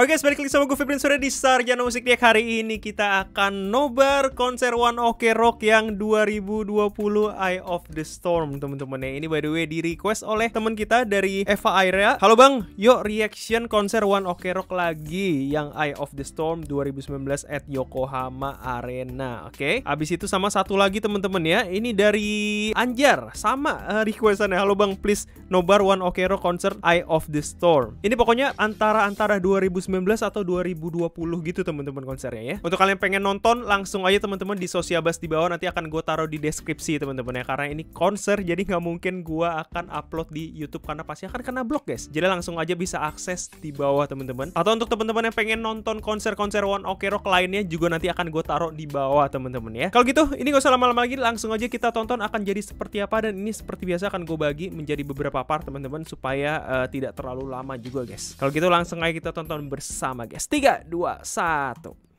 Oke guys, balik lagi sama gue Febrin Surya di Sarjana Musik Hari ini kita akan nobar konser One Ok Rock yang 2020 Eye of the Storm teman-teman ya. Ini by the way di request oleh teman kita dari Eva Aira. Halo bang, yuk reaction konser One Ok Rock lagi yang Eye of the Storm 2019 at Yokohama Arena. Oke, okay? abis itu sama satu lagi teman-teman ya. Ini dari Anjar, sama eh, requestannya. Halo bang, please nobar One Ok Rock konser Eye of the Storm. Ini pokoknya antara antara 2019 atau 2020 gitu teman-teman konsernya ya. Untuk kalian pengen nonton langsung aja teman-teman di Sosiabas di bawah nanti akan gue taruh di deskripsi teman-teman ya karena ini konser jadi nggak mungkin gue akan upload di YouTube karena pasti akan kena blok guys. Jadi langsung aja bisa akses di bawah teman-teman. Atau untuk teman-teman yang pengen nonton konser-konser One Ok Rock lainnya juga nanti akan gue taruh di bawah teman-teman ya. Kalau gitu ini gak usah lama-lama lagi langsung aja kita tonton akan jadi seperti apa dan ini seperti biasa akan gue bagi menjadi beberapa part teman-teman supaya uh, tidak terlalu lama juga guys. Kalau gitu langsung aja kita tonton bersama bersama guys. 3, 2, 1.